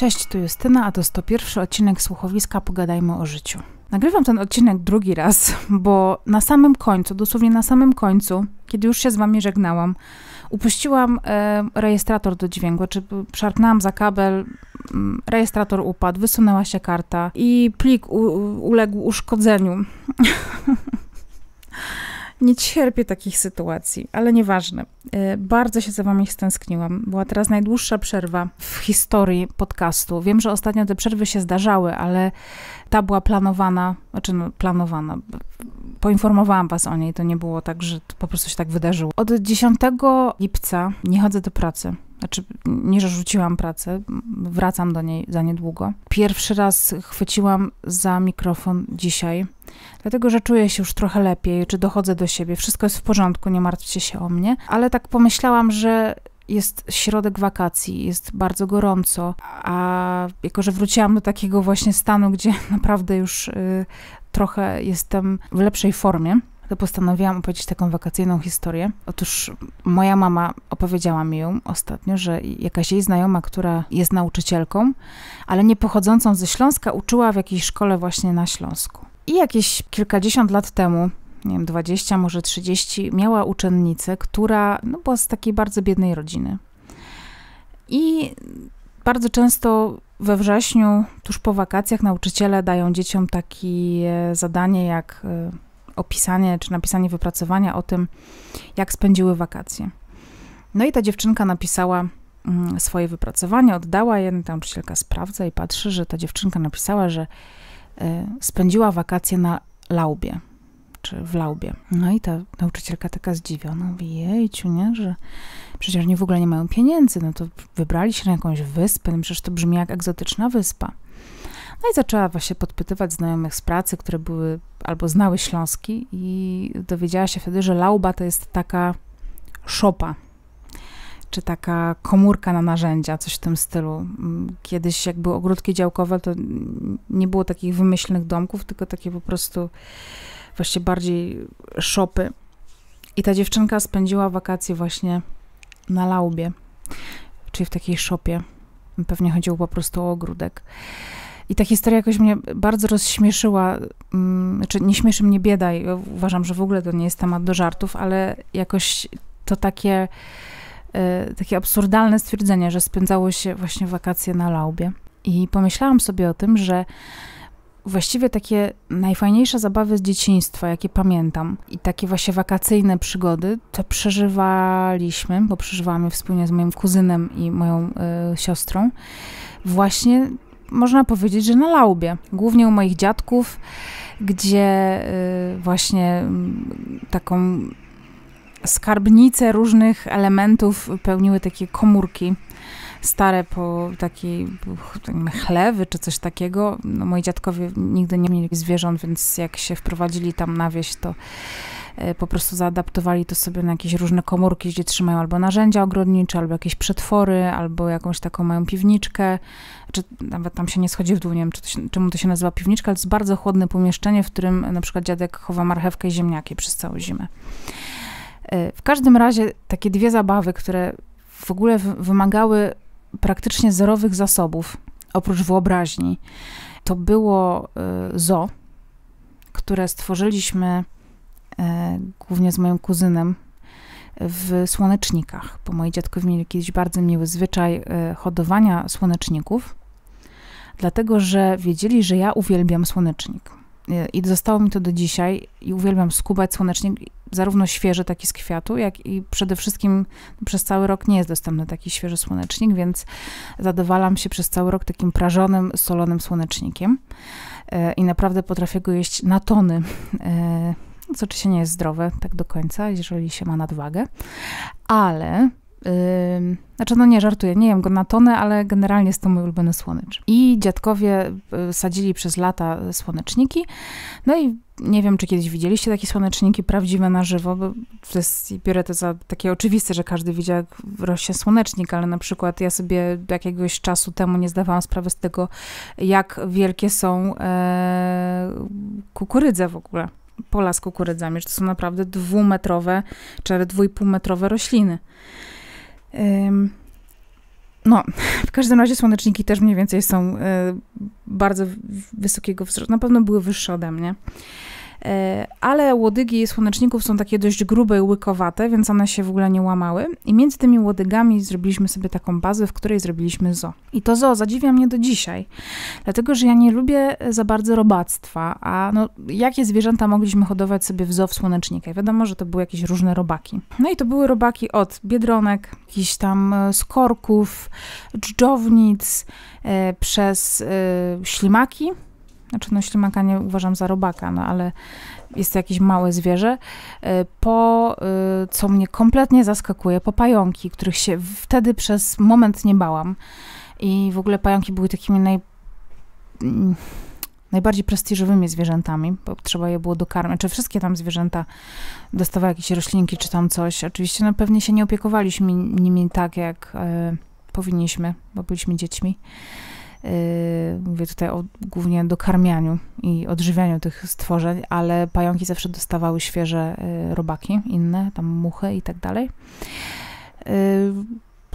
Cześć, tu Justyna, a to 101 odcinek słuchowiska Pogadajmy o życiu. Nagrywam ten odcinek drugi raz, bo na samym końcu, dosłownie na samym końcu, kiedy już się z wami żegnałam, upuściłam e, rejestrator do dźwięku, czy szarpnąłam za kabel, mm, rejestrator upadł, wysunęła się karta i plik u, uległ uszkodzeniu. Nie cierpię takich sytuacji, ale nieważne. E, bardzo się za wami stęskniłam. Była teraz najdłuższa przerwa w historii podcastu. Wiem, że ostatnio te przerwy się zdarzały, ale ta była planowana, znaczy no, planowana. Poinformowałam was o niej, to nie było tak, że po prostu się tak wydarzyło. Od 10 lipca nie chodzę do pracy. Znaczy, nie, że rzuciłam pracę, wracam do niej za niedługo. Pierwszy raz chwyciłam za mikrofon dzisiaj Dlatego, że czuję się już trochę lepiej, czy dochodzę do siebie, wszystko jest w porządku, nie martwcie się o mnie. Ale tak pomyślałam, że jest środek wakacji, jest bardzo gorąco, a jako, że wróciłam do takiego właśnie stanu, gdzie naprawdę już y, trochę jestem w lepszej formie, to postanowiłam opowiedzieć taką wakacyjną historię. Otóż moja mama opowiedziała mi ją ostatnio, że jakaś jej znajoma, która jest nauczycielką, ale nie pochodzącą ze Śląska, uczyła w jakiejś szkole właśnie na Śląsku. I jakieś kilkadziesiąt lat temu, nie wiem, 20, może 30, miała uczennicę, która no, była z takiej bardzo biednej rodziny. I bardzo często we wrześniu, tuż po wakacjach, nauczyciele dają dzieciom takie zadanie jak e, opisanie czy napisanie wypracowania o tym, jak spędziły wakacje. No i ta dziewczynka napisała mm, swoje wypracowanie, oddała je, ta nauczycielka sprawdza i patrzy, że ta dziewczynka napisała, że Y, spędziła wakacje na laubie, czy w laubie. No i ta nauczycielka taka zdziwiona mówi, jejciu, nie, że przecież oni w ogóle nie mają pieniędzy, no to wybrali się na jakąś wyspę, no przecież to brzmi jak egzotyczna wyspa. No i zaczęła właśnie podpytywać znajomych z pracy, które były albo znały śląski i dowiedziała się wtedy, że lauba to jest taka szopa, czy taka komórka na narzędzia, coś w tym stylu. Mm, kiedyś jak były ogródki działkowe, to nie było takich wymyślnych domków, tylko takie po prostu właśnie bardziej szopy. I ta dziewczynka spędziła wakacje właśnie na laubie, czyli w takiej szopie. Pewnie chodziło po prostu o ogródek. I ta historia jakoś mnie bardzo rozśmieszyła, mm, czy nie śmieszy mnie bieda, i uważam, że w ogóle to nie jest temat do żartów, ale jakoś to takie Y, takie absurdalne stwierdzenie, że spędzało się właśnie wakacje na laubie. I pomyślałam sobie o tym, że właściwie takie najfajniejsze zabawy z dzieciństwa, jakie pamiętam, i takie właśnie wakacyjne przygody, to przeżywaliśmy, bo przeżywałam je wspólnie z moim kuzynem i moją y, siostrą, właśnie można powiedzieć, że na laubie. Głównie u moich dziadków, gdzie y, właśnie y, taką skarbnice różnych elementów pełniły takie komórki stare po takiej tak chlewy czy coś takiego. No, moi dziadkowie nigdy nie mieli zwierząt, więc jak się wprowadzili tam na wieś, to e, po prostu zaadaptowali to sobie na jakieś różne komórki, gdzie trzymają albo narzędzia ogrodnicze, albo jakieś przetwory, albo jakąś taką mają piwniczkę, czy nawet tam się nie schodzi w dół, nie wiem czy to się, czemu to się nazywa piwniczka, ale to jest bardzo chłodne pomieszczenie, w którym na przykład dziadek chowa marchewkę i ziemniaki przez całą zimę. E, w każdym razie takie dwie zabawy, które w ogóle wymagały praktycznie zerowych zasobów, oprócz wyobraźni, to było e, zo, które stworzyliśmy e, głównie z moim kuzynem w słonecznikach, bo moi dziadkowie mieli kiedyś bardzo miły zwyczaj hodowania słoneczników, dlatego że wiedzieli, że ja uwielbiam słonecznik. E, I zostało mi to do dzisiaj i uwielbiam skubać słonecznik, zarówno świeży taki z kwiatu, jak i przede wszystkim przez cały rok nie jest dostępny taki świeży słonecznik, więc zadowalam się przez cały rok takim prażonym, solonym słonecznikiem e, i naprawdę potrafię go jeść na tony e, co oczywiście nie jest zdrowe tak do końca, jeżeli się ma nadwagę, ale znaczy, no nie żartuję, nie jem go na tonę, ale generalnie jest to mój ulubiony słonecz. I dziadkowie y, sadzili przez lata y, słoneczniki. No i nie wiem, czy kiedyś widzieliście takie słoneczniki prawdziwe na żywo, bo to jest, biorę to za takie oczywiste, że każdy widział, jak rośnie słonecznik, ale na przykład ja sobie jakiegoś czasu temu nie zdawałam sprawy z tego, jak wielkie są e, kukurydze w ogóle pola z kukurydzami, że to są naprawdę dwumetrowe czy dwójpółmetrowe rośliny. No, w każdym razie słoneczniki też mniej więcej są e, bardzo wysokiego wzrostu. Na pewno były wyższe ode mnie. E, ale łodygi słoneczników są takie dość grube i łykowate, więc one się w ogóle nie łamały. I między tymi łodygami zrobiliśmy sobie taką bazę, w której zrobiliśmy zo. I to zo zadziwia mnie do dzisiaj, dlatego że ja nie lubię za bardzo robactwa, a no, jakie zwierzęta mogliśmy hodować sobie w zo w słonecznikach? Wiadomo, że to były jakieś różne robaki. No i to były robaki od biedronek, jakichś tam e, skorków, dżdżownic, e, przez ślimaki, znaczy, no ślimaka nie uważam za robaka, no ale jest to jakieś małe zwierzę. Y, po, y, co mnie kompletnie zaskakuje, po pająki, których się wtedy przez moment nie bałam. I w ogóle pająki były takimi naj mm, najbardziej prestiżowymi zwierzętami, bo trzeba je było dokarmić. Czy wszystkie tam zwierzęta dostawały jakieś roślinki czy tam coś? Oczywiście no, pewnie się nie opiekowaliśmy nimi tak, jak e, powinniśmy, bo byliśmy dziećmi. Yy, mówię tutaj o głównie dokarmianiu i odżywianiu tych stworzeń, ale pająki zawsze dostawały świeże yy, robaki, inne, tam muchy i tak dalej. Yy,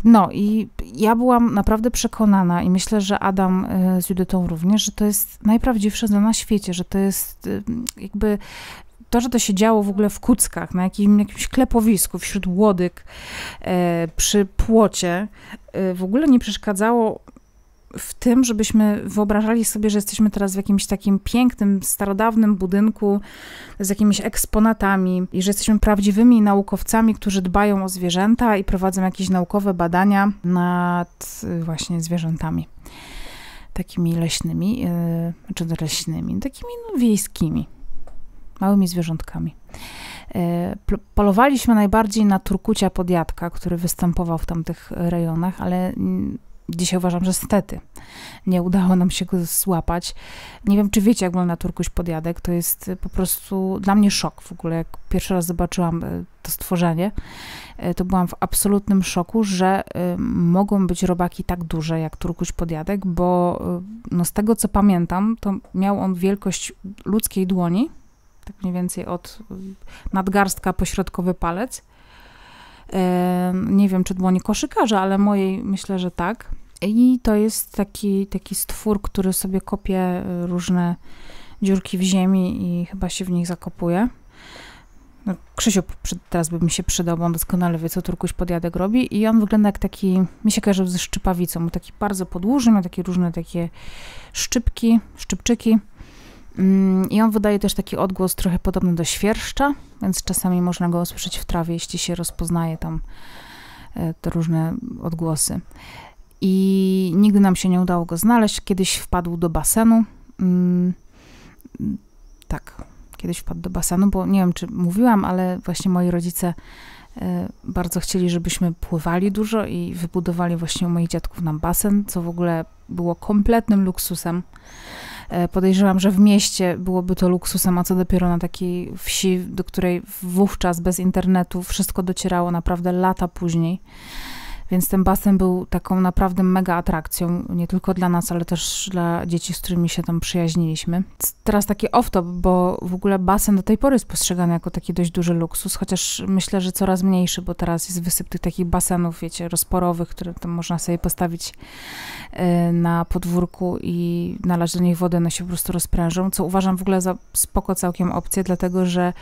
no i ja byłam naprawdę przekonana i myślę, że Adam z Judytą również, że to jest najprawdziwsze zna na świecie, że to jest jakby to, że to się działo w ogóle w Kuckach, na jakim, jakimś klepowisku, wśród łodyg, przy płocie, w ogóle nie przeszkadzało w tym, żebyśmy wyobrażali sobie, że jesteśmy teraz w jakimś takim pięknym, starodawnym budynku z jakimiś eksponatami i że jesteśmy prawdziwymi naukowcami, którzy dbają o zwierzęta i prowadzą jakieś naukowe badania nad y, właśnie zwierzętami. Takimi leśnymi, yy, czy znaczy leśnymi, takimi no, wiejskimi, małymi zwierzątkami. Y, polowaliśmy najbardziej na turkucia podjadka, który występował w tamtych rejonach, ale mm, Dzisiaj uważam, że stety nie udało nam się go złapać. Nie wiem, czy wiecie, jak wygląda turkuś podjadek. To jest y, po prostu dla mnie szok w ogóle. Jak pierwszy raz zobaczyłam y, to stworzenie, y, to byłam w absolutnym szoku, że mogą być robaki tak duże jak turkuś podjadek, bo no, z tego co pamiętam, to miał on wielkość ludzkiej dłoni, tak mniej więcej od nadgarstka pośrodkowy palec nie wiem, czy nie koszykarza, ale mojej myślę, że tak. I to jest taki, taki stwór, który sobie kopie e, różne dziurki w ziemi i chyba się w nich zakopuje. No, Krzysiu teraz by mi się przydał, bo on doskonale wie, co turkuś podjadek robi. I on wygląda jak taki, mi się kojarzył ze szczypawicą, taki bardzo podłużny, ma takie różne takie szczypki, szczypczyki. Mm, I on wydaje też taki odgłos trochę podobny do świerszcza, więc czasami można go usłyszeć w trawie, jeśli się rozpoznaje tam e, te różne odgłosy. I nigdy nam się nie udało go znaleźć. Kiedyś wpadł do basenu. Mm, tak, kiedyś wpadł do basenu, bo nie wiem, czy mówiłam, ale właśnie moi rodzice e, bardzo chcieli, żebyśmy pływali dużo i wybudowali właśnie u moich dziadków nam basen, co w ogóle było kompletnym luksusem E, podejrzewam, że w mieście byłoby to luksusem, a co dopiero na takiej wsi, do której wówczas bez internetu wszystko docierało naprawdę lata później. Więc ten basen był taką naprawdę mega atrakcją, nie tylko dla nas, ale też dla dzieci, z którymi się tam przyjaźniliśmy. Teraz taki off-top, bo w ogóle basen do tej pory jest postrzegany jako taki dość duży luksus, chociaż myślę, że coraz mniejszy, bo teraz jest wysyp tych takich basenów, wiecie, rozporowych, które tam można sobie postawić y, na podwórku i nalać do nich wodę, one się po prostu rozprężą, co uważam w ogóle za spoko całkiem opcję, dlatego że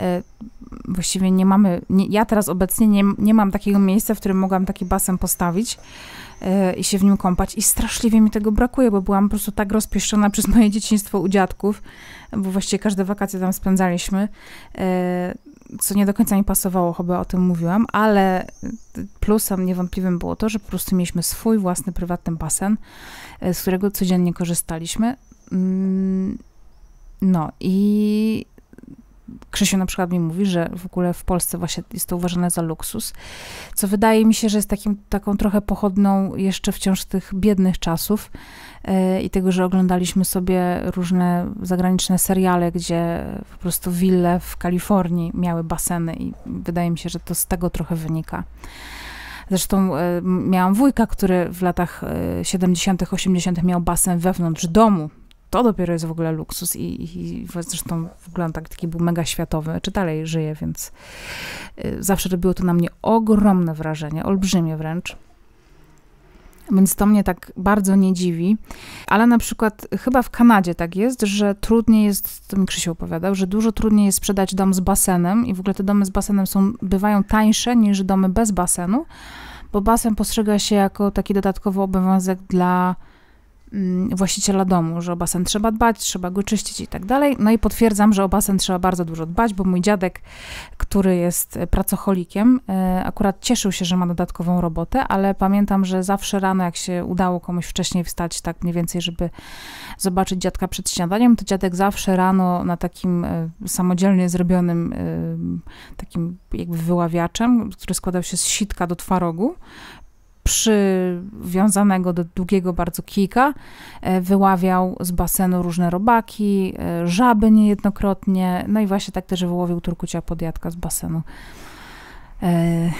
y, właściwie nie mamy, nie, ja teraz obecnie nie, nie mam takiego miejsca, w którym mogłam taki basen postawić e, i się w nim kąpać. I straszliwie mi tego brakuje, bo byłam po prostu tak rozpieszczona przez moje dzieciństwo u dziadków, bo właściwie każde wakacje tam spędzaliśmy, e, co nie do końca mi pasowało, chyba o tym mówiłam, ale plusem niewątpliwym było to, że po prostu mieliśmy swój własny prywatny basen, e, z którego codziennie korzystaliśmy. Mm, no i Krzysiu na przykład mi mówi, że w ogóle w Polsce właśnie jest to uważane za luksus, co wydaje mi się, że jest takim, taką trochę pochodną jeszcze wciąż tych biednych czasów yy, i tego, że oglądaliśmy sobie różne zagraniczne seriale, gdzie po prostu wille w Kalifornii miały baseny i wydaje mi się, że to z tego trochę wynika. Zresztą e, miałam wujka, który w latach 70., e, 80. miał basen wewnątrz domu, to dopiero jest w ogóle luksus i, i zresztą w ogóle tak, taki był mega światowy, czy dalej żyje, więc y, zawsze robiło to na mnie ogromne wrażenie, olbrzymie wręcz. Więc to mnie tak bardzo nie dziwi. Ale na przykład chyba w Kanadzie tak jest, że trudniej jest, to mi Krzysiu opowiadał, że dużo trudniej jest sprzedać dom z basenem i w ogóle te domy z basenem są, bywają tańsze niż domy bez basenu, bo basen postrzega się jako taki dodatkowy obowiązek dla Mm, właściciela domu, że o basen trzeba dbać, trzeba go czyścić i tak dalej. No i potwierdzam, że o basen trzeba bardzo dużo dbać, bo mój dziadek, który jest e, pracocholikiem, e, akurat cieszył się, że ma dodatkową robotę, ale pamiętam, że zawsze rano, jak się udało komuś wcześniej wstać, tak mniej więcej, żeby zobaczyć dziadka przed śniadaniem, to dziadek zawsze rano na takim e, samodzielnie zrobionym takim jakby wyławiaczem, który składał się z sitka do twarogu, przywiązanego do długiego bardzo kijka e, wyławiał z basenu różne robaki, e, żaby niejednokrotnie, no i właśnie tak też wyłowił turkucia podjadka z basenu. E,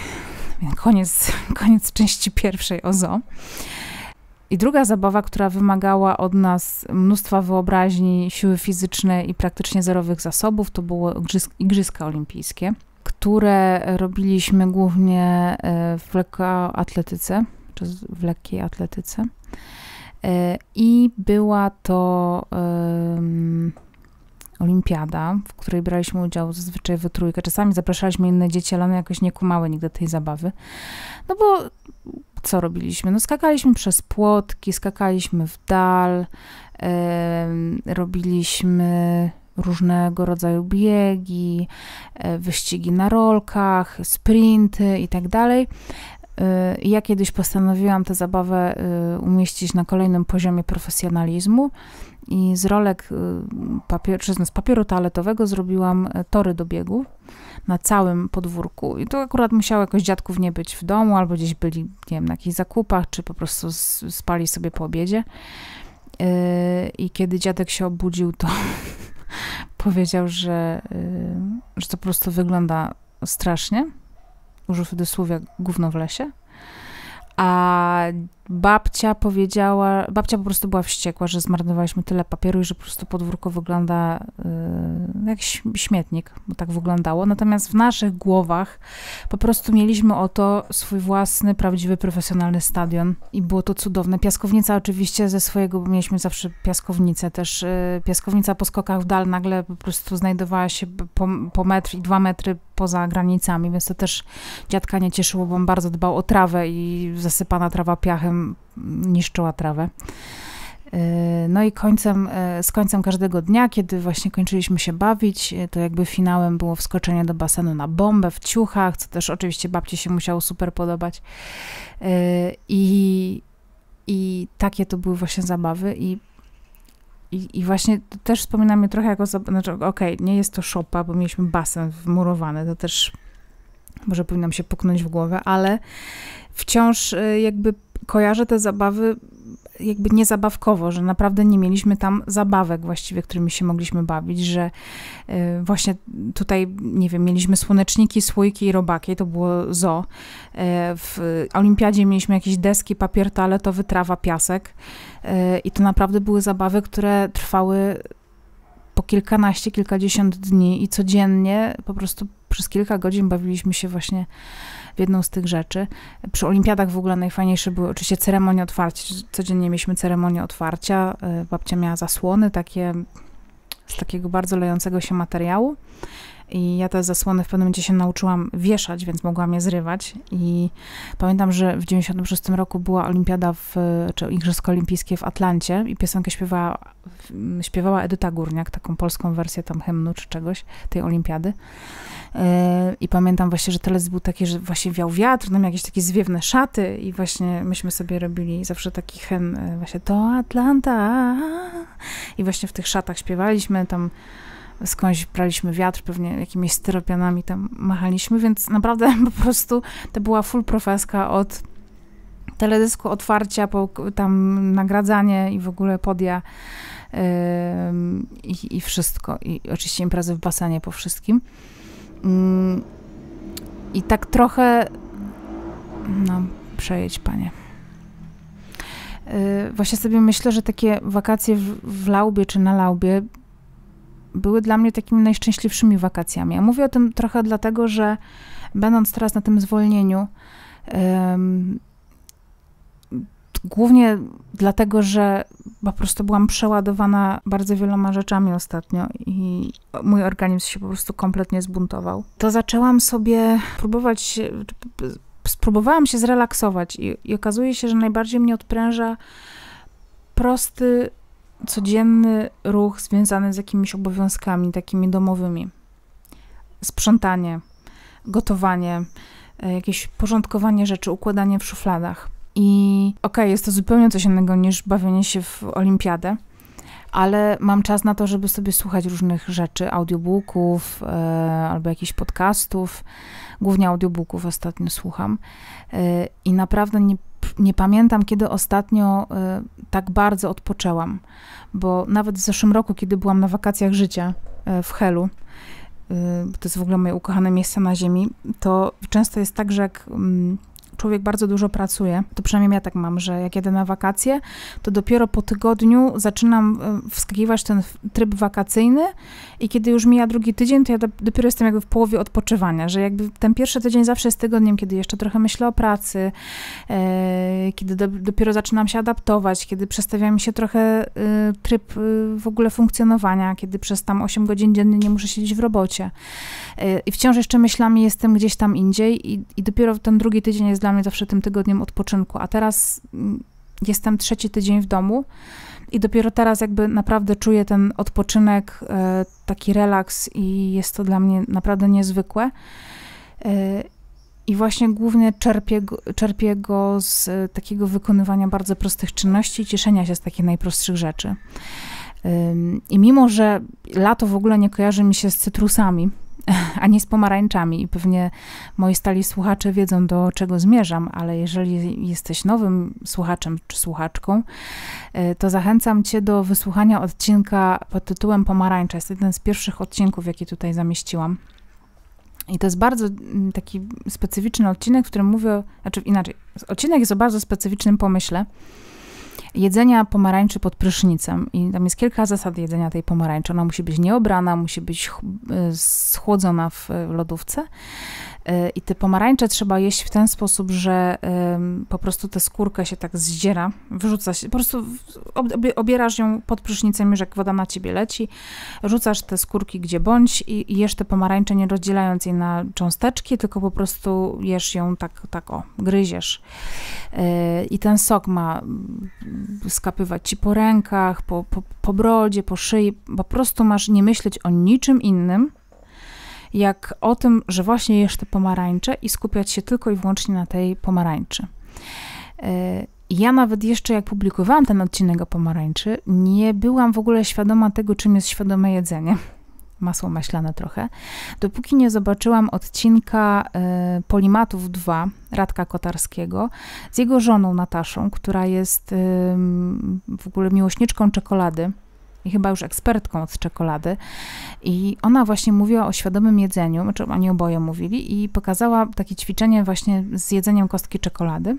koniec, koniec części pierwszej OZO. I druga zabawa, która wymagała od nas mnóstwa wyobraźni, siły fizycznej i praktycznie zerowych zasobów, to były igrzyska olimpijskie które robiliśmy głównie e, w lekkoatletyce, czy w lekkiej atletyce. E, I była to um, olimpiada, w której braliśmy udział zazwyczaj we trójkę. Czasami zapraszaliśmy inne dzieci, ale one jakoś nie kumały nigdy tej zabawy. No bo co robiliśmy? No skakaliśmy przez płotki, skakaliśmy w dal, um, robiliśmy różnego rodzaju biegi, e, wyścigi na rolkach, sprinty itd. Tak e, ja kiedyś postanowiłam tę zabawę e, umieścić na kolejnym poziomie profesjonalizmu i z rolek papier, czy no, z papieru toaletowego zrobiłam tory do biegu na całym podwórku. I to akurat musiało jakoś dziadków nie być w domu, albo gdzieś byli, nie wiem, na jakichś zakupach, czy po prostu spali sobie po obiedzie. I kiedy dziadek się obudził, to powiedział, że, y, że to po prostu wygląda strasznie. Użył cudzysłowia gówno w lesie a babcia powiedziała, babcia po prostu była wściekła, że zmarnowaliśmy tyle papieru i że po prostu podwórko wygląda y, jak śmietnik, bo tak wyglądało. Natomiast w naszych głowach po prostu mieliśmy oto swój własny, prawdziwy, profesjonalny stadion i było to cudowne. Piaskownica oczywiście ze swojego, bo mieliśmy zawsze piaskownicę też. Y, piaskownica po skokach w dal nagle po prostu znajdowała się po, po metr i dwa metry poza granicami, więc to też dziadka nie cieszyło, bo on bardzo dbał o trawę i zasypana trawa piachem niszczyła trawę. E, no i końcem, e, z końcem każdego dnia, kiedy właśnie kończyliśmy się bawić, e, to jakby finałem było wskoczenie do basenu na bombę w ciuchach, co też oczywiście babci się musiało super podobać. I, i takie to były właśnie zabawy i i, I, właśnie też wspomina mnie trochę jako, znaczy okej, okay, nie jest to szopa, bo mieliśmy basen wmurowany, to też może powinnam się puknąć w głowę, ale wciąż y, jakby kojarzę te zabawy jakby niezabawkowo, że naprawdę nie mieliśmy tam zabawek właściwie, którymi się mogliśmy bawić, że e, właśnie tutaj, nie wiem, mieliśmy słoneczniki, słoiki i robaki, to było zo. E, w olimpiadzie mieliśmy jakieś deski, papier toaletowy, trawa, piasek e, i to naprawdę były zabawy, które trwały po kilkanaście, kilkadziesiąt dni i codziennie po prostu przez kilka godzin bawiliśmy się właśnie w jedną z tych rzeczy. Przy olimpiadach w ogóle najfajniejsze były oczywiście ceremonie otwarcia. Codziennie mieliśmy ceremonię otwarcia. Y, babcia miała zasłony takie z takiego bardzo lejącego się materiału. I ja te zasłony w pewnym momencie się nauczyłam wieszać, więc mogłam je zrywać. I pamiętam, że w 96 roku była olimpiada, w, czy Igrzyska Olimpijskie w Atlancie i piosenkę śpiewała, śpiewała Edyta Górniak, taką polską wersję tam hymnu czy czegoś tej olimpiady. Yy, I pamiętam właśnie, że teles był taki, że właśnie wiał wiatr, nam jakieś takie zwiewne szaty i właśnie myśmy sobie robili zawsze taki hymn e, właśnie to Atlanta i właśnie w tych szatach śpiewaliśmy, tam skądś braliśmy wiatr, pewnie jakimiś styropianami tam machaliśmy, więc naprawdę po prostu to była full profeska od teledysku otwarcia, po, tam nagradzanie i w ogóle podia yy, i, i wszystko. I oczywiście imprezy w basenie po wszystkim. Mm, I tak trochę. No, przejedź, panie. Y, właśnie sobie myślę, że takie wakacje w, laubie czy na laubie były dla mnie takimi najszczęśliwszymi wakacjami. Ja mówię o tym trochę dlatego, że będąc teraz na tym zwolnieniu, głównie dlatego, że bo po prostu byłam przeładowana bardzo wieloma rzeczami ostatnio i mój organizm się po prostu kompletnie zbuntował. To zaczęłam sobie próbować, spróbowałam się zrelaksować i, i okazuje się, że najbardziej mnie odpręża prosty, codzienny ruch związany z jakimiś obowiązkami takimi domowymi. Sprzątanie, gotowanie, e, jakieś porządkowanie rzeczy, układanie w szufladach. I okej, okay, jest to zupełnie coś innego niż bawienie się w olimpiadę, ale mam czas na to, żeby sobie słuchać różnych rzeczy, audiobooków e, albo jakichś podcastów. Głównie audiobooków ostatnio słucham. E, I naprawdę nie, nie pamiętam, kiedy ostatnio e, tak bardzo odpoczęłam, bo nawet w zeszłym roku, kiedy byłam na wakacjach życia e, w Helu, e, to jest w ogóle moje ukochane miejsce na ziemi, to często jest tak, że jak mm, człowiek bardzo dużo pracuje, to przynajmniej ja tak mam, że jak jedę na wakacje, to dopiero po tygodniu zaczynam e, wskakiwać ten tryb wakacyjny i kiedy już mija drugi tydzień, to ja dopiero jestem jakby w połowie odpoczywania, że jakby ten pierwszy tydzień zawsze jest tygodniem, kiedy jeszcze trochę myślę o pracy, e, kiedy dopiero zaczynam się adaptować, kiedy przestawia mi się trochę e, tryb w ogóle funkcjonowania, kiedy przez tam 8 godzin dziennie nie muszę siedzieć w robocie. I wciąż jeszcze myślami jestem gdzieś tam indziej i, i dopiero ten drugi tydzień jest dla dla mnie zawsze tym tygodniem odpoczynku. A teraz mm, jestem trzeci tydzień w domu i dopiero teraz jakby naprawdę czuję ten odpoczynek, e, taki relaks i jest to dla mnie naprawdę niezwykłe. E, I właśnie głównie czerpię, czerpię go z e, takiego wykonywania bardzo prostych czynności i cieszenia się z takich najprostszych rzeczy. I mimo, że lato w ogóle nie kojarzy mi się z cytrusami, a nie z pomarańczami. I pewnie moi stali słuchacze wiedzą, do czego zmierzam, ale jeżeli jesteś nowym słuchaczem czy słuchaczką, e, to zachęcam Cię do wysłuchania odcinka pod tytułem Pomarańcza. Jest jeden z pierwszych odcinków, jaki tutaj zamieściłam. I to jest bardzo mm, taki specyficzny odcinek, w którym mówię, znaczy inaczej, odcinek jest o bardzo specyficznym pomyśle, jedzenia pomarańczy pod prysznicem. I tam jest kilka zasad jedzenia tej pomarańczy. Ona musi być nieobrana, musi być y, schłodzona w y, lodówce. E, I te pomarańcze trzeba jeść w ten sposób, że po prostu tę skórkę się tak zdziera, wyrzuca się, po prostu obierasz ją pod prysznicem że jak woda na ciebie leci, rzucasz te skórki gdzie bądź i jesz te pomarańcze nie rozdzielając jej na cząsteczki, tylko po prostu jesz ją tak, tak o, gryziesz. E, I ten sok ma mm, skapywać ci po rękach, po, po, po brodzie, po szyi, po prostu masz nie myśleć o niczym innym, jak o tym, że właśnie jeszcze pomarańcze i skupiać się tylko i wyłącznie na tej pomarańczy. E, ja nawet jeszcze jak publikowałam ten odcinek o pomarańczy, nie byłam w ogóle świadoma tego, czym jest świadome jedzenie. Masło maślane trochę. Dopóki nie zobaczyłam odcinka y, Polimatów 2 Radka Kotarskiego z jego żoną Nataszą, która jest y, w ogóle miłośniczką czekolady i chyba już ekspertką od czekolady. I ona właśnie mówiła o świadomym jedzeniu, znaczy oni oboje mówili, i pokazała takie ćwiczenie właśnie z jedzeniem kostki czekolady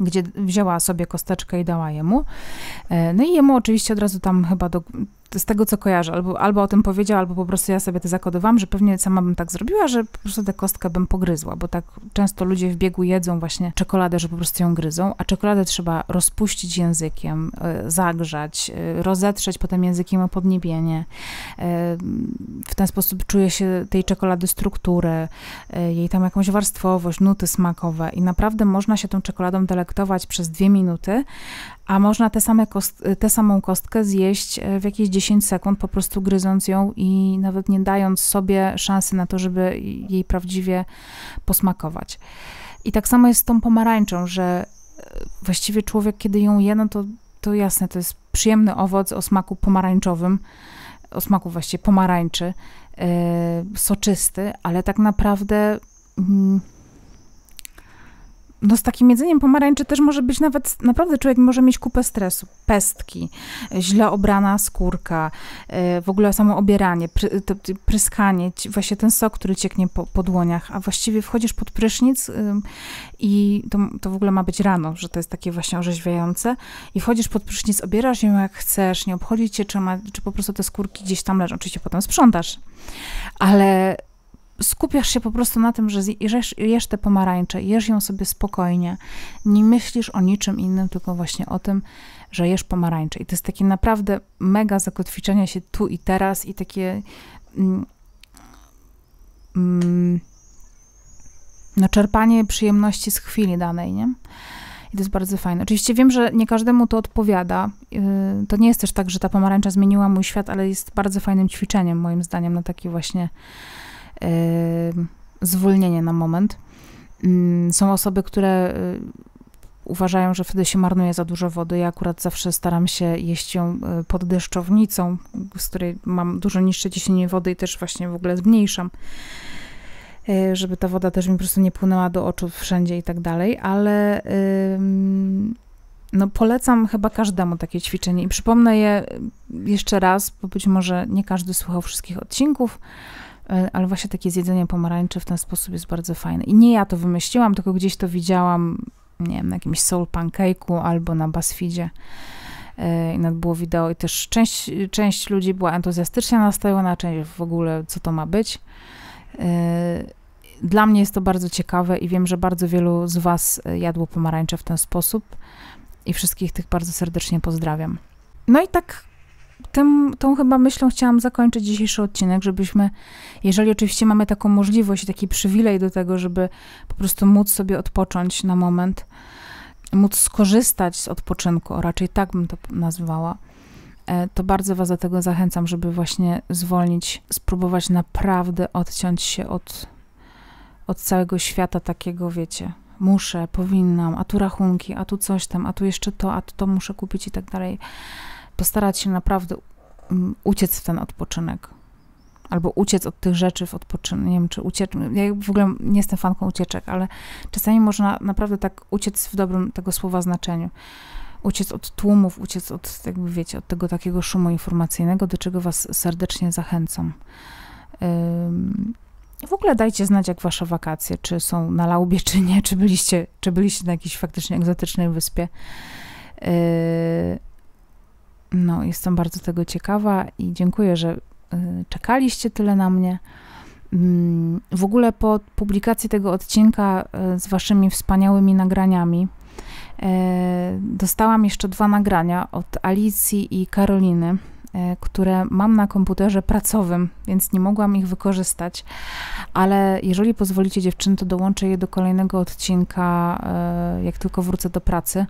gdzie wzięła sobie kosteczkę i dała jemu. E, no i jemu oczywiście od razu tam chyba do, z tego, co kojarzę, albo, albo o tym powiedział, albo po prostu ja sobie to zakodowałam, że pewnie sama bym tak zrobiła, że po prostu tę kostkę bym pogryzła, bo tak często ludzie w biegu jedzą właśnie czekoladę, że po prostu ją gryzą, a czekoladę trzeba rozpuścić językiem, e, zagrzać, e, rozetrzeć potem językiem o podniebienie. E, w ten sposób czuje się tej czekolady strukturę, jej tam jakąś warstwowość, nuty smakowe i naprawdę można się tą czekoladą delektować przez dwie minuty, a można tę, same kost, tę samą kostkę zjeść e, w jakieś 10 sekund, po prostu gryząc ją i nawet nie dając sobie szansy na to, żeby jej prawdziwie posmakować. I tak samo jest z tą pomarańczą, że e, właściwie człowiek, kiedy ją je, no to, to jasne, to jest przyjemny owoc o smaku pomarańczowym, o smaku właściwie pomarańczy, yy, soczysty, ale tak naprawdę. Yy, no z takim jedzeniem pomarańczy też może być nawet, naprawdę człowiek może mieć kupę stresu. Pestki, e, źle obrana skórka, e, w ogóle samo obieranie, pry, to, pryskanie, właśnie ten sok, który cieknie po, po dłoniach, a właściwie wchodzisz pod prysznic i to, to w ogóle ma być rano, że to jest takie właśnie orzeźwiające i wchodzisz pod prysznic, obierasz ją jak chcesz, nie obchodzi cię, czy, ma, czy po prostu te skórki gdzieś tam leżą. Oczywiście potem sprzątasz, ale skupiasz się po prostu na tym, że jesz, jesz te pomarańcze, jesz ją sobie spokojnie. Nie myślisz o niczym innym, tylko właśnie o tym, że jesz pomarańcze. I to jest takie naprawdę mega zakotwiczenie się tu i teraz i takie. Mm, mm, no, czerpanie przyjemności z chwili danej, nie? I to jest bardzo fajne. Oczywiście wiem, że nie każdemu to odpowiada. Y, to nie jest też tak, że ta pomarańcza zmieniła mój świat, ale jest bardzo fajnym ćwiczeniem, moim zdaniem, na taki właśnie Y, zwolnienie na moment. Mm, są osoby, które y, uważają, że wtedy się marnuje za dużo wody. Ja akurat zawsze staram się jeść ją y, pod deszczownicą, z której mam dużo niższe ciśnienie wody i też właśnie w ogóle zmniejszam, żeby ta woda też mi po prostu nie płynęła do oczu wszędzie i tak dalej, ale no polecam chyba każdemu takie ćwiczenie i przypomnę je jeszcze raz, bo być może nie każdy słuchał wszystkich odcinków. E, ale właśnie takie zjedzenie pomarańczy w ten sposób jest bardzo fajne. I nie ja to wymyśliłam, tylko gdzieś to widziałam, nie wiem, na jakimś soul pancake'u albo na BuzzFeedzie e, i nad było wideo i też część, część ludzi była entuzjastycznie nastawiona, część w ogóle co to ma być. E, dla mnie jest to bardzo ciekawe i wiem, że bardzo wielu z Was jadło pomarańcze w ten sposób i wszystkich tych bardzo serdecznie pozdrawiam. No i tak tym, tą chyba myślą chciałam zakończyć dzisiejszy odcinek, żebyśmy, jeżeli oczywiście mamy taką możliwość, taki przywilej do tego, żeby po prostu móc sobie odpocząć na moment, móc skorzystać z odpoczynku, raczej tak bym to nazwała, e, to bardzo Was do tego zachęcam, żeby właśnie zwolnić, spróbować naprawdę odciąć się od, od całego świata takiego, wiecie, muszę, powinnam, a tu rachunki, a tu coś tam, a tu jeszcze to, a tu to muszę kupić i tak dalej postarać się naprawdę mm, uciec w ten odpoczynek. Albo uciec od tych rzeczy w odpoczynku. Nie wiem, czy uciec. Ja w ogóle nie jestem fanką ucieczek, ale czasami można naprawdę tak uciec w dobrym tego słowa znaczeniu. Uciec od tłumów, uciec od, jakby wiecie, od tego takiego szumu informacyjnego, do czego Was serdecznie zachęcam. w ogóle dajcie znać, jak wasze wakacje, czy są na laubie, czy nie, czy byliście, czy byliście na jakiejś faktycznie egzotycznej wyspie. Yy, no, jestem bardzo tego ciekawa i dziękuję, że y, czekaliście tyle na mnie. Mm, w ogóle po publikacji tego odcinka y, z waszymi wspaniałymi nagraniami e, dostałam jeszcze dwa nagrania od Alicji i Karoliny, e, które mam na komputerze pracowym, więc nie mogłam ich wykorzystać, ale jeżeli pozwolicie dziewczyny, to dołączę je do kolejnego odcinka, e, jak tylko wrócę do pracy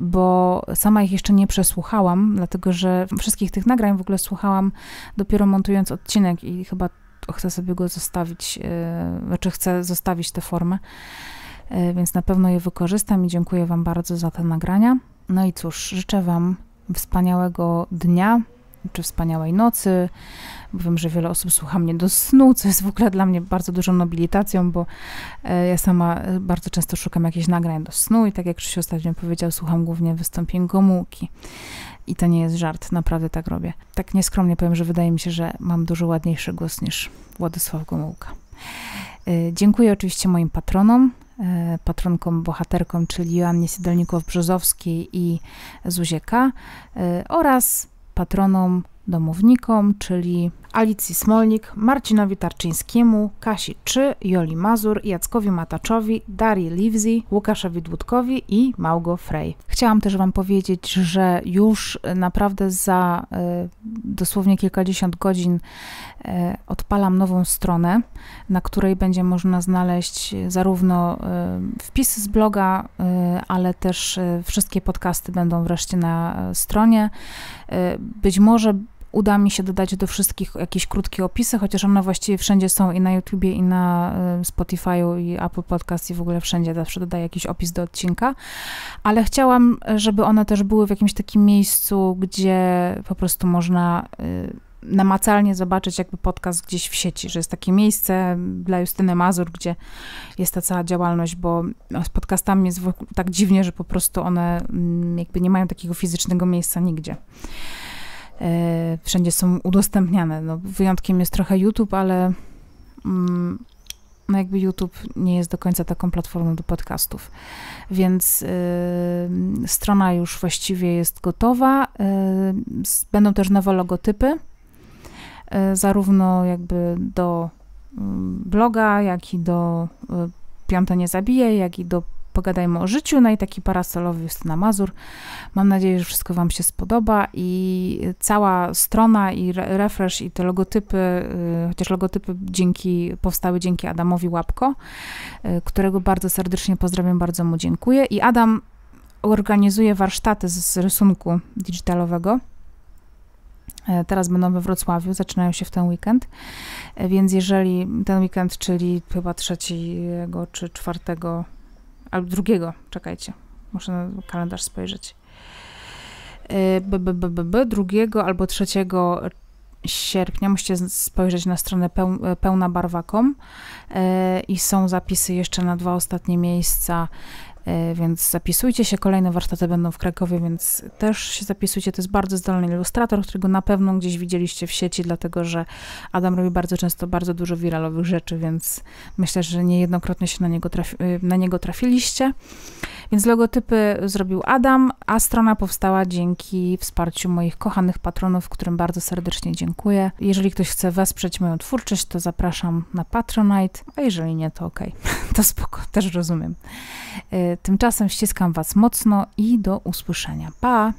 bo sama ich jeszcze nie przesłuchałam, dlatego że wszystkich tych nagrań w ogóle słuchałam dopiero montując odcinek i chyba chcę sobie go zostawić, e, znaczy chcę zostawić tę formę, e, więc na pewno je wykorzystam i dziękuję Wam bardzo za te nagrania. No i cóż, życzę Wam wspaniałego dnia, czy wspaniałej nocy, bo wiem, że wiele osób słucha mnie do snu, co jest w ogóle dla mnie bardzo dużą nobilitacją, bo e, ja sama e, bardzo często szukam jakichś nagrań do snu i tak jak Krzysiu ostatnio powiedział, słucham głównie wystąpień Gomułki. I to nie jest żart, naprawdę tak robię. Tak nieskromnie powiem, że wydaje mi się, że mam dużo ładniejszy głos niż Władysław Gomułka. E, dziękuję oczywiście moim patronom, patronkom, bohaterkom, czyli Joannie Siedolnikow-Brzozowskiej i Zuzieka oraz patronom domownikom, czyli Alicji Smolnik, Marcinowi Tarczyńskiemu, Kasi Czy, Joli Mazur, Jackowi Mataczowi, Darii Livzi, Łukaszowi Dłudkowi i Małgo Frej. Chciałam też Wam powiedzieć, że już naprawdę za y, dosłownie kilkadziesiąt godzin y, odpalam nową stronę, na której będzie można znaleźć zarówno y, wpisy z bloga, ale też wszystkie podcasty będą wreszcie na stronie. Być może uda mi się dodać do wszystkich jakieś krótkie opisy, chociaż one właściwie wszędzie są i na YouTubie, i na y, Spotify'u, i Apple Podcast, i w ogóle wszędzie zawsze dodaję jakiś opis do odcinka. Ale chciałam, żeby one też były w jakimś takim miejscu, gdzie po prostu można y, namacalnie zobaczyć jakby podcast gdzieś w sieci, że jest takie miejsce dla Justyny Mazur, gdzie jest ta cała działalność, bo no, z podcastami jest tak dziwnie, że po prostu one mm, jakby nie mają takiego fizycznego miejsca nigdzie. E, wszędzie są udostępniane. No, wyjątkiem jest trochę YouTube, ale mm, no jakby YouTube nie jest do końca taką platformą do podcastów. Więc y, strona już właściwie jest gotowa. Y, będą też nowe logotypy, y, zarówno jakby do mm, bloga, jak i do y, Piąta Nie Zabije, jak i do Pogadajmy o życiu, no i taki parasolowy na Mazur. Mam nadzieję, że wszystko Wam się spodoba i cała strona i re refresh i te logotypy, y, chociaż logotypy dzięki, powstały dzięki Adamowi Łapko, y, którego bardzo serdecznie pozdrawiam, bardzo mu dziękuję. I Adam organizuje warsztaty z, z rysunku digitalowego. E, teraz będą we Wrocławiu, zaczynają się w ten weekend, e, więc jeżeli ten weekend, czyli chyba 3 czy 4 Albo drugiego, czekajcie. Muszę na kalendarz spojrzeć. B, b, b, b, b, albo trzeciego sierpnia. Musicie spojrzeć na stronę peł, pełnabarwa.com i są zapisy jeszcze na dwa ostatnie miejsca E, więc zapisujcie się, kolejne warsztaty będą w Krakowie, więc też się zapisujcie. To jest bardzo zdolny ilustrator, którego na pewno gdzieś widzieliście w sieci, dlatego że Adam robi bardzo często bardzo dużo wiralowych rzeczy, więc myślę, że niejednokrotnie się na niego, trafi, y, na niego trafiliście. Więc logotypy zrobił Adam, a strona powstała dzięki wsparciu moich kochanych patronów, którym bardzo serdecznie dziękuję. Jeżeli ktoś chce wesprzeć moją twórczość, to zapraszam na Patronite, a jeżeli nie, to ok, to spoko, też rozumiem. Y, Tymczasem ściskam Was mocno i do usłyszenia. Pa!